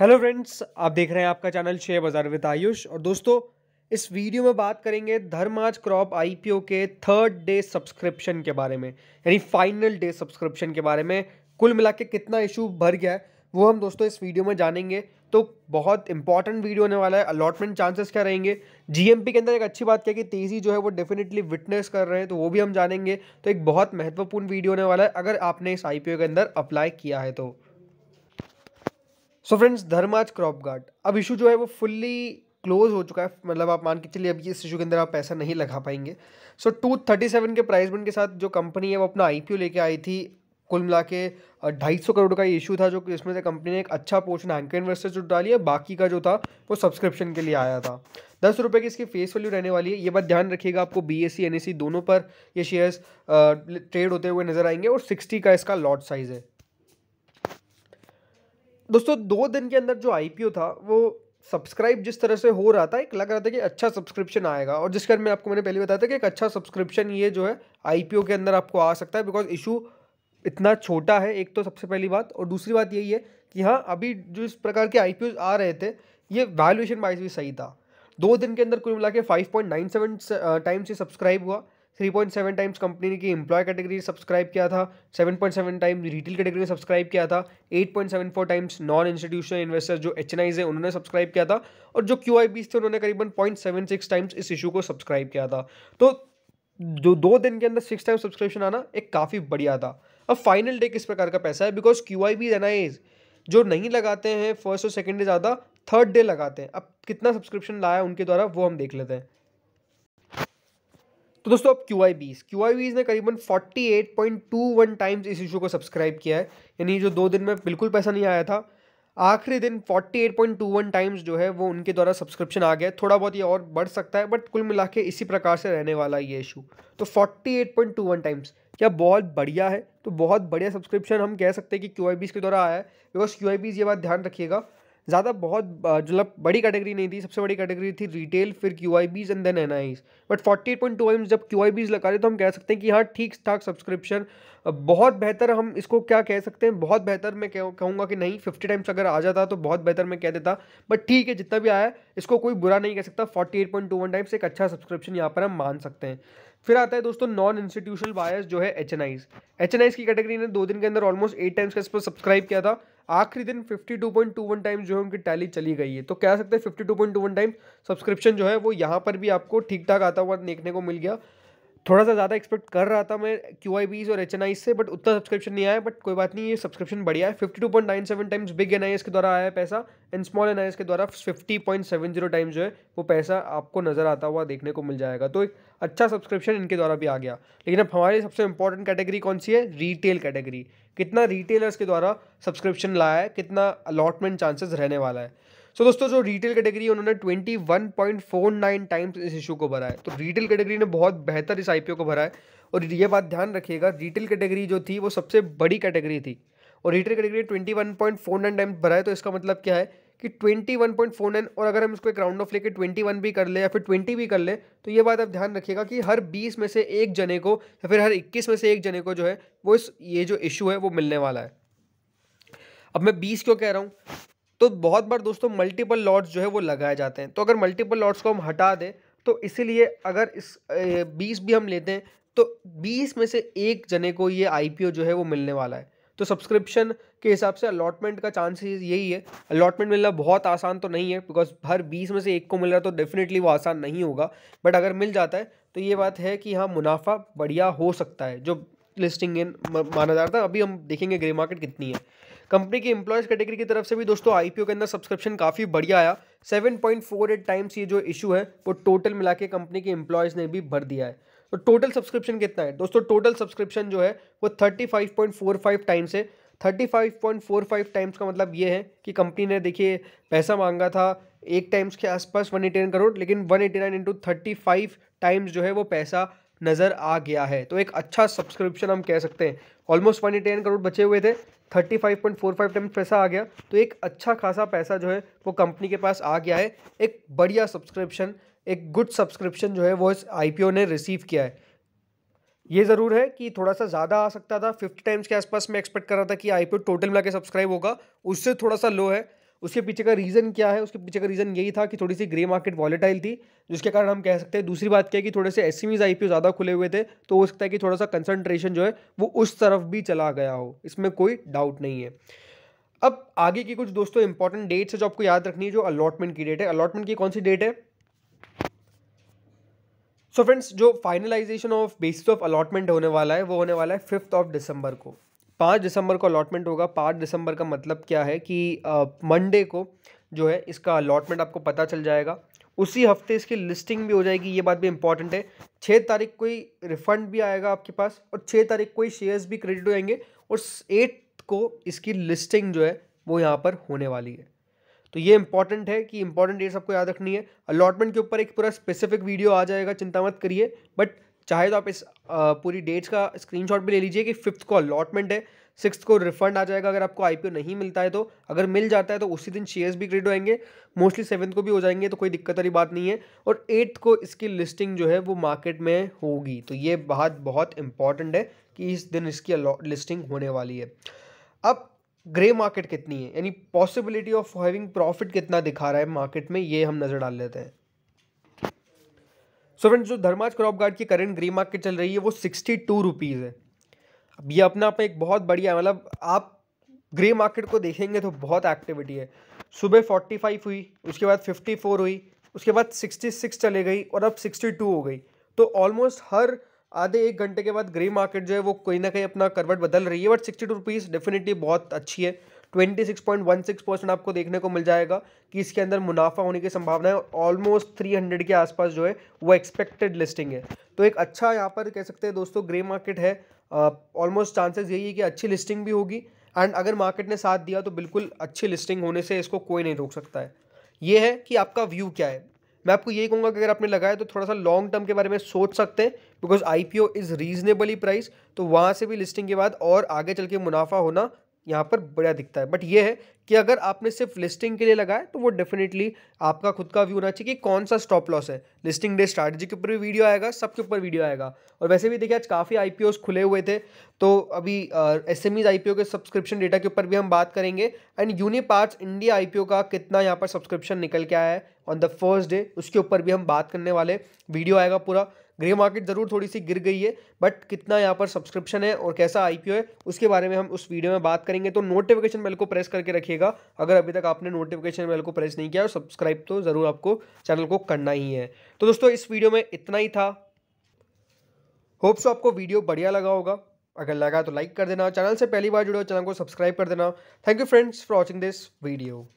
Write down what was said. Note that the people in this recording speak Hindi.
हेलो फ्रेंड्स आप देख रहे हैं आपका चैनल शेयर बाजार विद आयुष और दोस्तों इस वीडियो में बात करेंगे धर्माज क्रॉप आईपीओ के थर्ड डे सब्सक्रिप्शन के बारे में यानी फाइनल डे सब्सक्रिप्शन के बारे में कुल मिला के कितना इशू भर गया है वो हम दोस्तों इस वीडियो में जानेंगे तो बहुत इंपॉर्टेंट वीडियो होने वाला है अलॉटमेंट चांसेस क्या रहेंगे जीएमपी के अंदर एक अच्छी बात क्या कि तेज़ी जो है वो डेफिनेटली विटनेस कर रहे हैं तो वो भी हम जानेंगे तो एक बहुत महत्वपूर्ण वीडियो होने वाला है अगर आपने इस आईपीओ के अंदर अप्लाई किया है तो so friends Dharmaj crop guard अब इशू जो है वो फुल्ली क्लोज हो चुका है मतलब आप मान के चलिए अभी इस इशू के अंदर आप पैसा नहीं लगा पाएंगे सो टू थर्टी सेवन के प्राइस बन के साथ जो कंपनी है वो अपना आई लेके आई थी कुल मिला के ढाई सौ करोड़ का इशू था जो इसमें से कंपनी ने एक अच्छा पोर्शन हैंकर इन्वेस्टर जो डाली है बाकी का जो था वो सब्सक्रिप्शन के लिए आया था दस रुपये की इसकी फेस वैल्यू रहने वाली है ये बात ध्यान रखिएगा आपको B S E N S E दोनों पर ये शेयर्स ट्रेड होते हुए नजर आएंगे और सिक्सटी का इसका लॉट साइज़ है दोस्तों दो दिन के अंदर जो आई था वो सब्सक्राइब जिस तरह से हो रहा था एक लग रहा था कि अच्छा सब्सक्रिप्शन आएगा और जिसके मैं आपको मैंने पहले बताया था कि एक अच्छा सब्सक्रिप्शन ये जो है आई के अंदर आपको आ सकता है बिकॉज इशू इतना छोटा है एक तो सबसे पहली बात और दूसरी बात यही है कि हाँ अभी जो इस प्रकार के आई आ रहे थे ये वैल्यूएशन वाइज भी सही था दो दिन के अंदर कुल मिला के five point nine seven time से सब्सक्राइब हुआ three point seven times company की एम्प्लॉय कैटेगरी सब्सक्राइब किया था seven point seven times retail category subscribe किया था eight point seven four times non institutional investors जो एच एन आईज है उन्होंने सब्सक्राइब किया था और जो क्यू आई बीज थे उन्होंने करीबन पॉइंट सेवन सिक्स टाइम्स इस इशू को सब्सक्राइब किया था तो दो दो दिन के अंदर सिक्स टाइम सब्सक्रिप्शन आना एक काफ़ी बढ़िया था अब फाइनल डे किस प्रकार का पैसा है बिकॉज क्यू आई बीज एन आई जो नहीं लगाते हैं फर्स्ट और सेकेंड डे ज़्यादा थर्ड डे लगाते हैं अब कितना सब्सक्रिप्शन लाया उनके द्वारा वो हम देख लेते हैं तो दोस्तों अब क्यू आई बीज क्यू आई बीज ने करीबन forty eight point two one times इस इशू को सब्सक्राइब किया है यानी जो दो दिन में बिल्कुल पैसा नहीं आया था आखिरी दिन forty eight point two one times जो है वो उनके द्वारा सब्सक्रिप्शन आ गया थोड़ा बहुत ये और बढ़ सकता है बट कुल मिला के इसी प्रकार से रहने वाला ये इशू तो forty eight point two one times क्या बहुत बढ़िया है तो बहुत बढ़िया सब्सक्रिप्शन हम कह सकते हैं कि क्यू के द्वारा आया है बिकॉज क्यू आई ये बात ध्यान रखिएगा ज़्यादा बहुत मतलब बड़ी कैटेगरी नहीं थी सबसे बड़ी कैटेगरी थी रिटेल फिर Q I Bs and then N Is but forty eight point two एम्स जब क्यू आई बीज लगा रहे तो हम कह सकते हैं कि हाँ ठीक ठाक सब्सक्रिप्शन बहुत बेहतर हम इसको क्या कह सकते हैं बहुत बेहतर मैं कहूँगा कि नहीं फिफ्टी टाइम्स अगर आ जाता तो बहुत बेहतर मैं कह देता बट ठीक है जितना भी आया इसको कोई बुरा नहीं कह सकता forty eight point two one times एक अच्छा सब्सक्रिप्शन यहाँ पर हम मान सकते हैं फिर आता है दोस्तों नॉन इंस्टीट्यूशनल बायर्स जो है H N Is H N Is की कैटेगरी ने दो दिन के अंदर ऑलमोस्ट एट टाइम्स का इस पर सब्सक्राइब किया था आखिरी दिन 52.21 टाइम जो है उनकी टैली चली गई है तो कह सकते हैं 52.21 टाइम सब्सक्रिप्शन जो है वो यहाँ पर भी आपको ठीक ठाक आता हुआ देखने को मिल गया थोड़ा सा ज़्यादा एक्सपेक्ट कर रहा था मैं क्यू और एच एन आई से बट उतना सब्सक्रिप्शन नहीं आया बट कोई बात नहीं ये सब्सक्रिप्शन बढ़िया है fifty two point nine seven times big N I S के द्वारा आया है पैसा एंड स्मॉल एन के द्वारा fifty point seven zero times जो है वो पैसा आपको नज़र आता हुआ देखने को मिल जाएगा तो एक अच्छा सब्सक्रिप्शन इनके द्वारा भी आ गया लेकिन अब हमारी सबसे इंपॉर्टेंट कैटेगरी कौन सी है रिटेल कैटेगरी कितना रिटेलर्स के द्वारा सब्सक्रिप्शन लाया है कितना अलॉटमेंट चांसेस रहने वाला है सो so, दोस्तों जो रिटेल कैटेगरी है उन्होंने 21.49 टाइम्स इस इशू को भरा है तो रिटेल कैटेगरी ने बहुत बेहतर इस आईपीओ को भरा है और ये बात ध्यान रखिएगा रिटेल कैटेगरी जो थी वो सबसे बड़ी कैटेगरी थी और retail category twenty one point four nine times भरा है तो इसका मतलब क्या है कि twenty one point four nine और अगर हम इसको एक राउंड ऑफ लेके ट्वेंटी वन भी कर ले या फिर ट्वेंटी भी कर ले तो ये बात आप ध्यान रखिएगा कि हर बीस में से एक जने को या फिर हर इक्कीस में से एक जने को जो है वो इस ये जो इशू है वो मिलने वाला है अब मैं बीस क्यों कह रहा हूँ तो बहुत बार दोस्तों मल्टीपल लॉट्स जो है वो लगाए जाते हैं तो अगर मल्टीपल लॉट्स को हम हटा दें तो इसीलिए अगर इस बीस भी हम लेते हैं तो बीस में से एक जने को ये आई जो है वो मिलने वाला है तो सब्सक्रिप्शन के हिसाब से अलॉटमेंट का चांसेस यही है अलॉटमेंट मिलना बहुत आसान तो नहीं है बिकॉज हर बीस में से एक को मिल रहा है तो डेफिनेटली वो आसान नहीं होगा बट अगर मिल जाता है तो ये बात है कि हाँ मुनाफा बढ़िया हो सकता है जो लिस्टिंग इन माना जा रहा था अभी हम देखेंगे ग्रे मार्केट कितनी है कंपनी की एम्प्लॉयज़ कैटेगरी की तरफ से भी दोस्तों आईपीओ के अंदर सब्सक्रिप्शन काफ़ी बढ़िया आया 7.48 टाइम्स ये जो इशू है वो टोटल मिला के कंपनी के एम्प्लॉयज़ ने भी भर दिया है तो टोटल सब्सक्रिप्शन कितना है दोस्तों टोटल सब्सक्रिप्शन जो है वो 35.45 टाइम्स है 35.45 टाइम्स का मतलब ये है कि कंपनी ने देखिए पैसा मांगा था एक टाइम्स के आसपास नाइन करोड़ लेकिन one eighty nine into thirty five times जो है वो पैसा नज़र आ गया है तो एक अच्छा सब्सक्रिप्शन हम कह सकते हैं ऑलमोस्ट वन टेन करोड़ बचे हुए थे thirty five point four five times पैसा आ गया तो एक अच्छा खासा पैसा जो है वो कंपनी के पास आ गया है एक बढ़िया सब्सक्रिप्शन एक गुड सब्सक्रिप्शन जो है वो इस आई ने रिसीव किया है ये ज़रूर है कि थोड़ा सा ज़्यादा आ सकता था फिफ्टी टाइम्स के आसपास मैं एक्सपेक्ट कर रहा था कि आई टोटल मिला के सब्सक्राइब होगा उससे थोड़ा सा लो है उसके पीछे का रीज़न क्या है उसके पीछे का रीज़न यही था कि थोड़ी सी ग्रे मार्केट वॉलेटाइल थी जिसके कारण हम कह सकते हैं दूसरी बात क्या है कि थोड़े से एस सी आई पी ज़्यादा खुले हुए थे तो हो सकता है कि थोड़ा सा कंसनट्रेशन जो है वो उस तरफ भी चला गया हो इसमें कोई डाउट नहीं है अब आगे की कुछ दोस्तों इंपॉर्टेंट डेट्स है जो आपको याद रखनी है जो अलॉटमेंट की डेट है अलॉटमेंट की कौन सी डेट है सो so फ्रेंड्स जो finalization of basis of allotment होने वाला है वो होने वाला है फिफ्थ ऑफ दिसंबर को पाँच दिसंबर को अलॉटमेंट होगा पाँच दिसंबर का मतलब क्या है कि मंडे को जो है इसका अलॉटमेंट आपको पता चल जाएगा उसी हफ्ते इसकी लिस्टिंग भी हो जाएगी ये बात भी इंपॉर्टेंट है छः तारीख को ही रिफंड भी आएगा आपके पास और छः तारीख को ही शेयर्स भी क्रेडिट होएंगे और एट को इसकी लिस्टिंग जो है वो यहाँ पर होने वाली है तो ये इंपॉर्टेंट है कि इंपॉर्टेंट डेट्स आपको याद रखनी है अलॉटमेंट के ऊपर एक पूरा स्पेसिफिक वीडियो आ जाएगा चिंता मत करिए बट चाहे तो आप इस पूरी डेट्स का स्क्रीनशॉट भी ले लीजिए कि फिफ्थ को अलॉटमेंट है सिक्स को रिफंड आ जाएगा अगर आपको आईपीओ नहीं मिलता है तो अगर मिल जाता है तो उसी दिन शेयर्स भी क्रेड होएंगे मोस्टली सेवन्थ को भी हो जाएंगे तो कोई दिक्कत वाली बात नहीं है और एट्थ को इसकी लिस्टिंग जो है वो मार्केट में होगी तो ये बात बहुत इंपॉर्टेंट है कि इस दिन इसकी लिस्टिंग होने वाली है अब ग्रे मार्केट कितनी है यानी पॉसिबिलिटी ऑफ हैविंग प्रॉफिट कितना दिखा रहा है मार्केट में ये हम नज़र डाल लेते हैं सो so फ्रेंड्स जो धर्माज क्रॉप गार्ड की करंट ग्री मार्केट चल रही है वो सिक्सटी टू रुपीज़ है अब ये अपना आप एक बहुत बढ़िया मतलब आप ग्रे मार्केट को देखेंगे तो बहुत एक्टिविटी है सुबह फोर्टी फाइव हुई उसके बाद फिफ्टी फोर हुई उसके बाद सिक्सटी सिक्स चले गई और अब सिक्सटी टू हो गई तो ऑलमोस्ट हर आधे एक घंटे के बाद ग्रे मार्केट जो है वो कहीं ना कहीं अपना करवट बदल रही है but sixty two rupees definitely बहुत अच्छी है 26.16 परसेंट आपको देखने को मिल जाएगा कि इसके अंदर मुनाफा होने की संभावना है ऑलमोस्ट थ्री हंड्रेड के आसपास जो है वो एक्सपेक्टेड लिस्टिंग है तो एक अच्छा यहाँ पर कह सकते हैं दोस्तों ग्रे मार्केट है ऑलमोस्ट चांसेस यही है कि अच्छी लिस्टिंग भी होगी एंड अगर मार्केट ने साथ दिया तो बिल्कुल अच्छी लिस्टिंग होने से इसको कोई नहीं रोक सकता है ये है कि आपका व्यू क्या है मैं आपको यही कहूँगा कि अगर आपने लगाया तो थोड़ा सा लॉन्ग टर्म के बारे में सोच सकते हैं because I P O is reasonably price तो वहाँ से भी लिस्टिंग के बाद और आगे चल के मुनाफा होना यहाँ पर बढ़िया दिखता है बट ये है कि अगर आपने सिर्फ लिस्टिंग के लिए लगाया तो वो डेफिनेटली आपका खुद का व्यू होना चाहिए कि कौन सा स्टॉप लॉस है लिस्टिंग डे स्ट्रैटेजी के ऊपर भी वीडियो आएगा सबके ऊपर वीडियो आएगा और वैसे भी देखिए आज काफ़ी आई खुले हुए थे तो अभी एस एम के सब्सक्रिप्शन डेटा के ऊपर भी हम बात करेंगे एंड यूनिपार्ट्स इंडिया आई का कितना यहाँ पर सब्सक्रिप्शन निकल के आया है ऑन द फर्स्ट डे उसके ऊपर भी हम बात करने वाले वीडियो आएगा पूरा ग्रे मार्केट ज़रूर थोड़ी सी गिर गई है बट कितना यहाँ पर सब्सक्रिप्शन है और कैसा आईपीओ है उसके बारे में हम उस वीडियो में बात करेंगे तो नोटिफिकेशन बेल को प्रेस करके रखिएगा अगर अभी तक आपने नोटिफिकेशन बेल को प्रेस नहीं किया और सब्सक्राइब तो ज़रूर आपको चैनल को करना ही है तो दोस्तों इस वीडियो में इतना ही था होप्स आपको वीडियो बढ़िया लगा होगा अगर लगा तो लाइक कर देना चैनल से पहली बार जुड़े हो चैनल को सब्सक्राइब कर देना thank you friends for watching this video